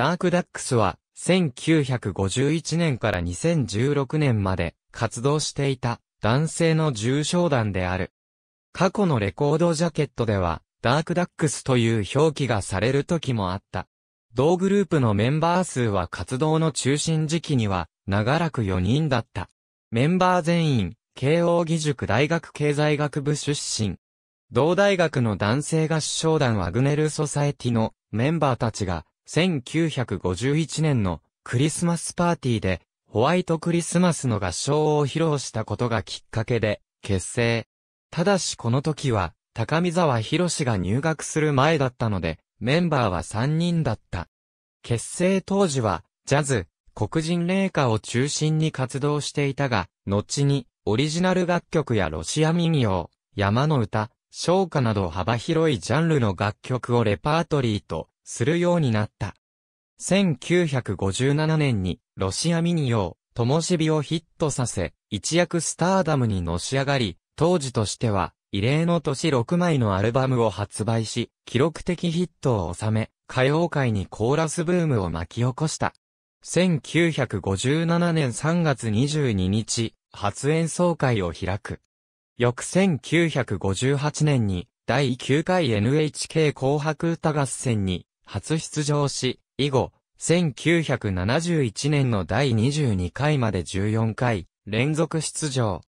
ダークダックスは、1951年から2016年まで活動していた男性の重症団である。過去のレコードジャケットでは、ダークダックスという表記がされる時もあった。同グループのメンバー数は活動の中心時期には、長らく4人だった。メンバー全員、慶応義塾大学経済学部出身。同大学の男性合唱団ワグネルソサエティのメンバーたちが1951年のクリスマスパーティーで、ホワイトクリスマスの合唱を披露したことがきっかけで、結成。ただしこの時は、高見沢博士が入学する前だったので、メンバーは3人だった。結成当時は、ジャズ、黒人霊歌を中心に活動していたが、後に、オリジナル楽曲やロシア民謡、山の歌、唱歌など幅広いジャンルの楽曲をレパートリーとするようになった。1957年にロシアミニオー、ともしびをヒットさせ、一躍スターダムにのし上がり、当時としては異例の年6枚のアルバムを発売し、記録的ヒットを収め、歌謡界にコーラスブームを巻き起こした。1957年3月22日、初演奏会を開く。翌1958年に、第9回 NHK 紅白歌合戦に初出場し、以後、1971年の第22回まで14回、連続出場。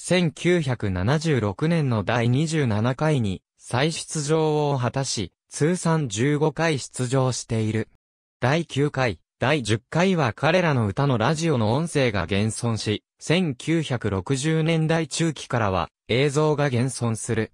1976年の第27回に、再出場を果たし、通算15回出場している。第9回、第10回は彼らの歌のラジオの音声が現存し、1960年代中期からは映像が現存する。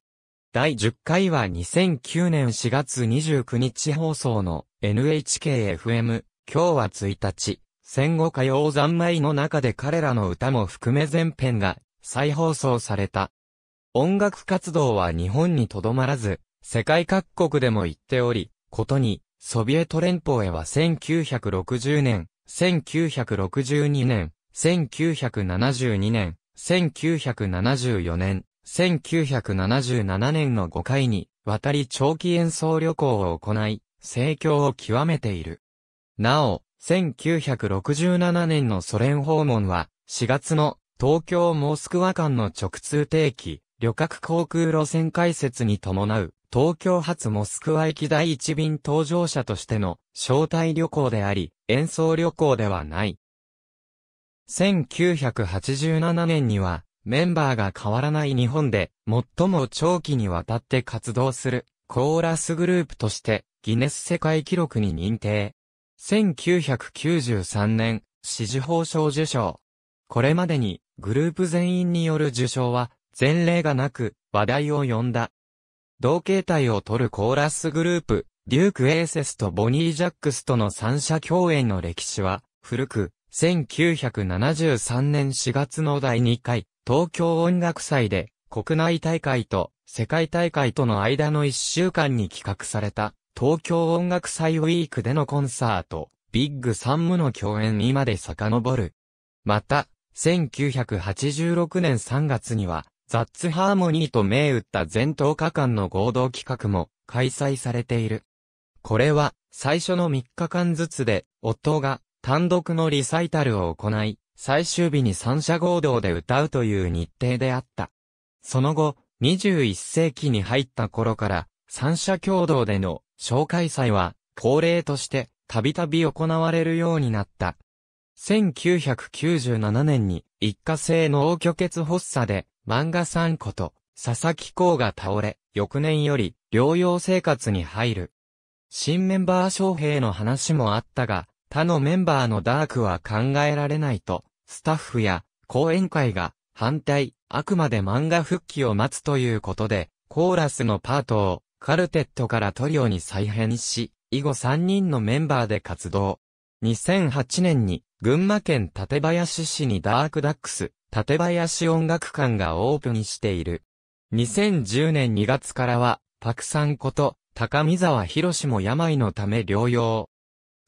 第10回は2009年4月29日放送の NHKFM、今日は1日、戦後歌謡三昧の中で彼らの歌も含め全編が再放送された。音楽活動は日本にとどまらず、世界各国でも行っており、ことに、ソビエト連邦へは1960年、1962年、1972年、1974年、1977年の5回に、渡り長期演奏旅行を行い、盛況を極めている。なお、1967年のソ連訪問は、4月の東京モスクワ間の直通定期、旅客航空路線開設に伴う、東京発モスクワ駅第一便搭乗者としての招待旅行であり、演奏旅行ではない。1987年には、メンバーが変わらない日本で、最も長期にわたって活動する、コーラスグループとして、ギネス世界記録に認定。1993年、支持報奨受賞。これまでに、グループ全員による受賞は、前例がなく、話題を呼んだ。同形態を取るコーラスグループ、デューク・エーセスとボニー・ジャックスとの三者共演の歴史は、古く、1973年4月の第2回、東京音楽祭で国内大会と世界大会との間の1週間に企画された東京音楽祭ウィークでのコンサート、ビッグサムの共演にまで遡る。また、1986年3月には、ザッツハーモニーと銘打った全10日間の合同企画も開催されている。これは最初の3日間ずつで、夫が単独のリサイタルを行い、最終日に三者合同で歌うという日程であった。その後、21世紀に入った頃から、三者共同での紹介祭は恒例としてたびたび行われるようになった。1997年に一過性脳虚血発作で漫画三個と佐々木公が倒れ、翌年より療養生活に入る。新メンバー招聘の話もあったが、他のメンバーのダークは考えられないとスタッフや講演会が反対、あくまで漫画復帰を待つということで、コーラスのパートをカルテットからトリオに再編し、以後3人のメンバーで活動。2008年に群馬県館林市にダークダックス、館林音楽館がオープンしている。2010年2月からは、パクさんこと、高見沢博士も病のため療養。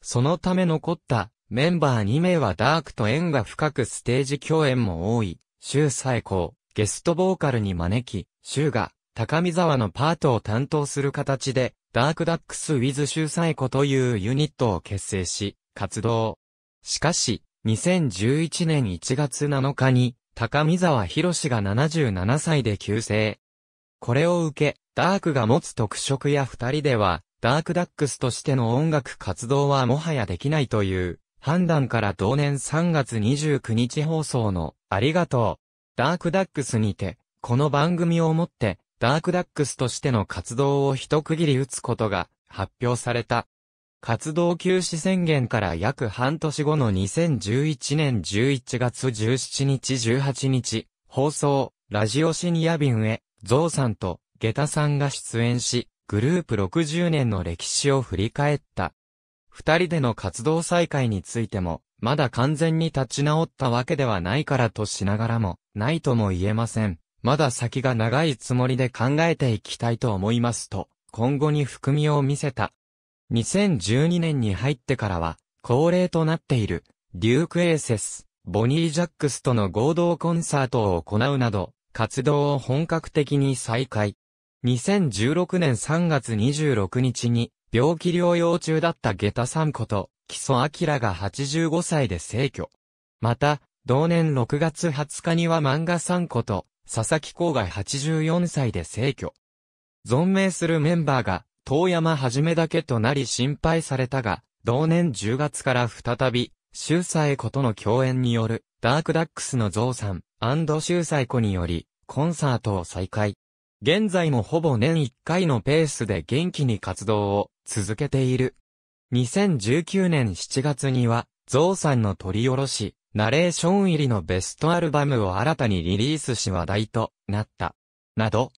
そのため残ったメンバー2名はダークと縁が深くステージ共演も多い、エ最高、ゲストボーカルに招き、ーが、高見沢のパートを担当する形で、ダークダックスズシューサ最高というユニットを結成し、活動。しかし、2011年1月7日に、高見沢博士が77歳で急成。これを受け、ダークが持つ特色や二人では、ダークダックスとしての音楽活動はもはやできないという、判断から同年3月29日放送の、ありがとう、ダークダックスにて、この番組をもって、ダークダックスとしての活動を一区切り打つことが発表された。活動休止宣言から約半年後の2011年11月17日18日、放送、ラジオシア・ビ便へ、ゾウさんと、ゲタさんが出演し、グループ60年の歴史を振り返った。二人での活動再開についても、まだ完全に立ち直ったわけではないからとしながらも、ないとも言えません。まだ先が長いつもりで考えていきたいと思いますと、今後に含みを見せた。2012年に入ってからは、恒例となっている、デュークエーセス、ボニー・ジャックスとの合同コンサートを行うなど、活動を本格的に再開。2016年3月26日に、病気療養中だった下駄んこと、木曽明が85歳で逝去。また、同年6月20日には漫画さんこと、佐々木光が84歳で逝去。存命するメンバーが、遠山はじめだけとなり心配されたが、同年10月から再び、秀才子との共演による、ダークダックスの増産、秀才子により、コンサートを再開。現在もほぼ年1回のペースで元気に活動を続けている。2019年7月には、ゾウさんの取り下ろし、ナレーション入りのベストアルバムを新たにリリースし話題となった。など、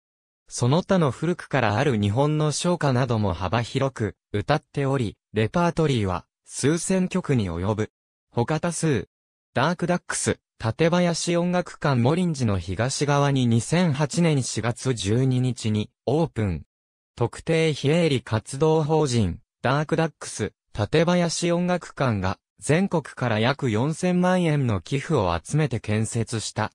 その他の古くからある日本の唱歌なども幅広く歌っており、レパートリーは数千曲に及ぶ。他多数、ダークダックス、縦林音楽館モリンジの東側に2008年4月12日にオープン。特定非営利活動法人、ダークダックス、縦林音楽館が、全国から約4000万円の寄付を集めて建設した。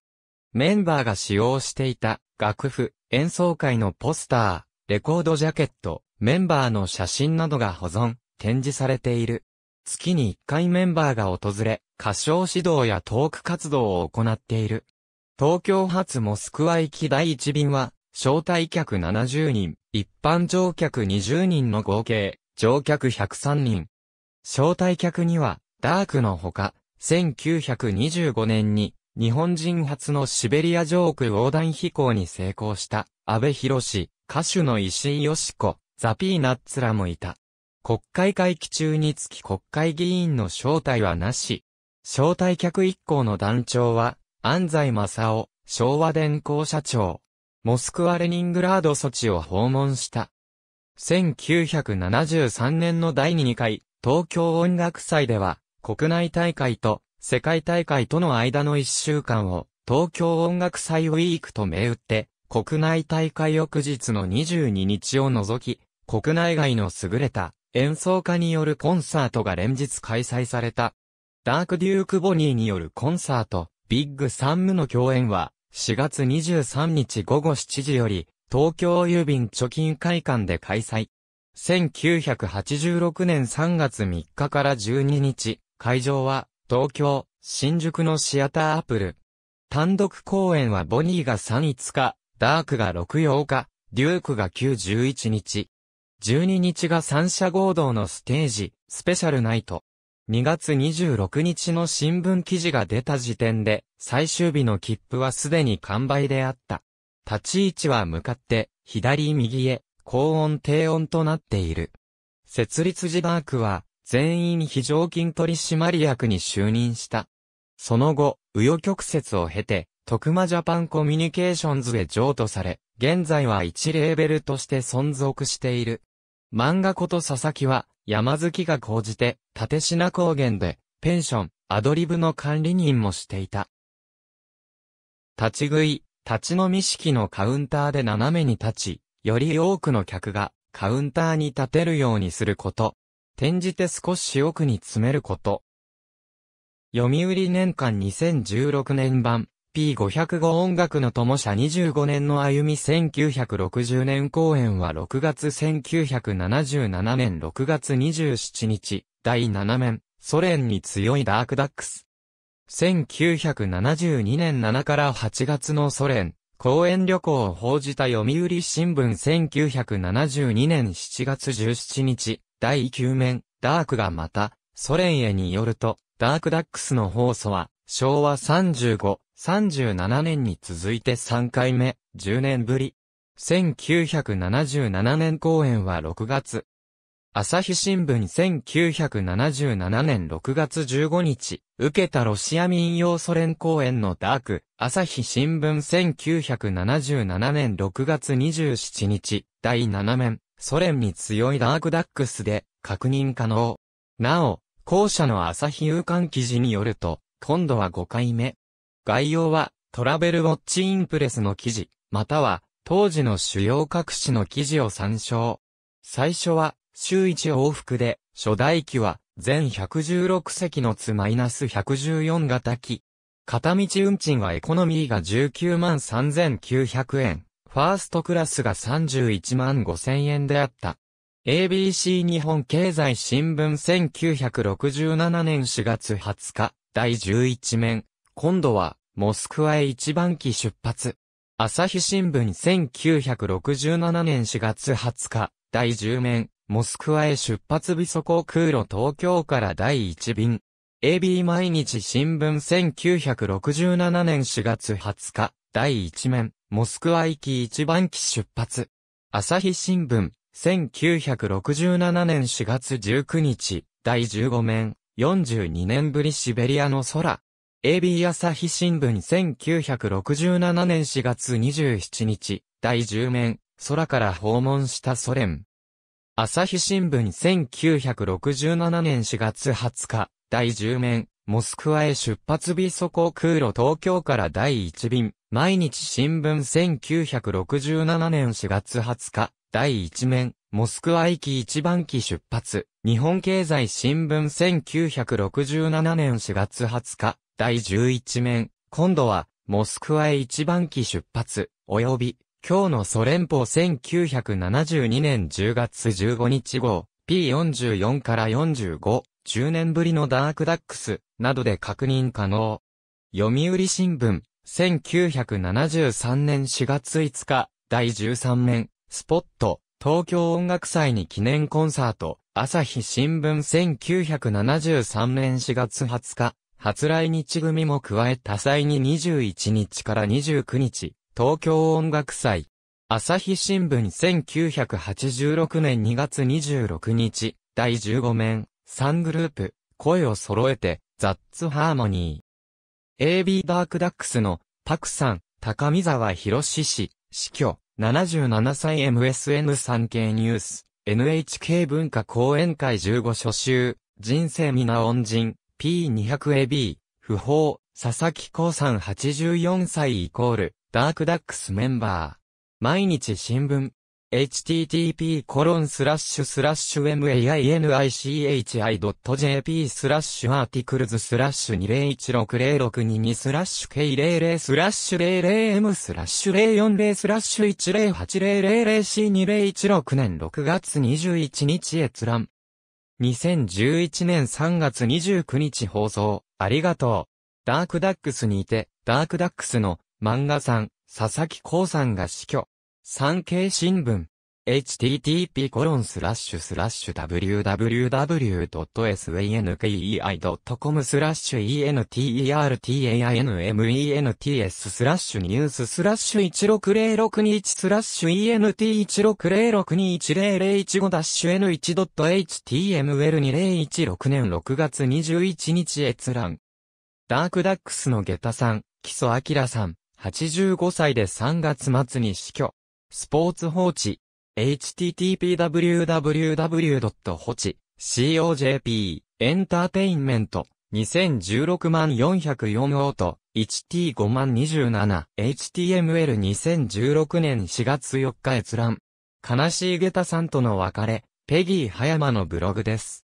メンバーが使用していた、楽譜、演奏会のポスター、レコードジャケット、メンバーの写真などが保存、展示されている。月に1回メンバーが訪れ、歌唱指導やトーク活動を行っている。東京発モスクワ行き第1便は、招待客70人、一般乗客20人の合計、乗客103人。招待客には、ダークのほか、1925年に、日本人初のシベリア上空横断飛行に成功した、安倍博士、歌手の石井義子、ザ・ピーナッツらもいた。国会会期中につき国会議員の招待はなし。招待客一行の団長は、安西正夫、昭和電工社長。モスクワ・レニングラード措置を訪問した。1973年の第2回東京音楽祭では国内大会と世界大会との間の1週間を東京音楽祭ウィークと銘打って国内大会翌日の22日を除き国内外の優れた演奏家によるコンサートが連日開催された。ダークデューク・ボニーによるコンサート、ビッグ・サンムの共演は、4月23日午後7時より、東京郵便貯金会館で開催。1986年3月3日から12日、会場は、東京、新宿のシアターアップル。単独公演はボニーが3 5日、ダークが6 8日、デュークが9 11日。12日が三者合同のステージ、スペシャルナイト。2月26日の新聞記事が出た時点で、最終日の切符はすでに完売であった。立ち位置は向かって、左右へ、高音低音となっている。設立時バークは、全員非常勤取締役に就任した。その後、右余曲折を経て、徳間ジャパンコミュニケーションズへ譲渡され、現在は一レーベルとして存続している。漫画こと佐々木は、山好きが高じて、立品高原で、ペンション、アドリブの管理人もしていた。立ち食い、立ち飲み式のカウンターで斜めに立ち、より多くの客がカウンターに立てるようにすること。転じて少し奥に詰めること。読売年間2016年版、P505 音楽の友社25年の歩み1960年公演は6月1977年6月27日、第7面、ソ連に強いダークダックス。1972年7から8月のソ連、公演旅行を報じた読売新聞1972年7月17日、第9面、ダークがまた、ソ連へによると、ダークダックスの放送は、昭和35、37年に続いて3回目、10年ぶり。1977年公演は6月。朝日新聞1977年6月15日、受けたロシア民謡ソ連公演のダーク、朝日新聞1977年6月27日、第7面、ソ連に強いダークダックスで確認可能。なお、後者の朝日夕刊記事によると、今度は5回目、概要は、トラベルウォッチインプレスの記事、または、当時の主要各紙の記事を参照。最初は、週1往復で、初代機は、全116席のつ -114 型機。片道運賃はエコノミーが19万3900円、ファーストクラスが31万5000円であった。ABC 日本経済新聞1967年4月20日、第11面。今度は、モスクワへ一番機出発。朝日新聞1967年4月20日、第10面、モスクワへ出発日祖航空路東京から第1便。AB 毎日新聞1967年4月20日、第1面、モスクワ行き一番機出発。朝日新聞1967年4月19日、第15面、42年ぶりシベリアの空、AB 朝日新聞1967年4月27日、第10面、空から訪問したソ連。朝日新聞1967年4月20日、第10面、モスクワへ出発日ソこ空路東京から第1便、毎日新聞1967年4月20日、第1面、モスクワ行き1番機出発、日本経済新聞1967年4月20日、第11面、今度は、モスクワへ一番機出発、及び、今日のソ連邦1972年10月15日号、P44 から45、10年ぶりのダークダックス、などで確認可能。読売新聞、1973年4月5日、第13面、スポット、東京音楽祭に記念コンサート、朝日新聞1973年4月20日、初来日組も加え多彩に21日から29日、東京音楽祭。朝日新聞1986年2月26日、第15面、3グループ、声を揃えて、ザッツハーモニー。AB ダークダックスの、パクさん、高見沢博士氏、死去、77歳 MSN 産経ニュース、NHK 文化講演会15初週、人生皆恩人、P200AB、不法、佐々木光さん84歳イコール、ダークダックスメンバー。毎日新聞。http コロンスラッシュスラッシュ mainichi.jp スラッシュアーティクルズスラッシュ2016062スラッシュ k00 スラッシュ 00m スラッシュ040スラッシュ 10800c2016 年6月21日閲覧2011年3月29日放送、ありがとう。ダークダックスにいて、ダークダックスの漫画さん、佐々木光さんが死去。産経新聞。http://www.sankei.com スラッシュ entertainments スラッシュニューススラッシュ16061スラッシュ ent160621001 ダッシュ n1.html2016 年6月21日閲覧。ダークダックスの下駄さん、木曽明さん、85歳で3月末に死去。スポーツ放置。h t t p w w w h o c h c o j p エンターテインメント2016万404オート 1t5 万 27html2016 年4月4日閲覧悲しい下駄さんとの別れペギー葉山のブログです。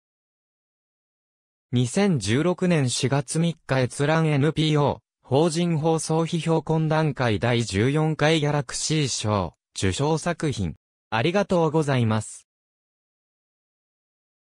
2016年4月3日閲覧 NPO 法人放送批評懇談会第14回ギャラクシー賞受賞作品ありがとうございます。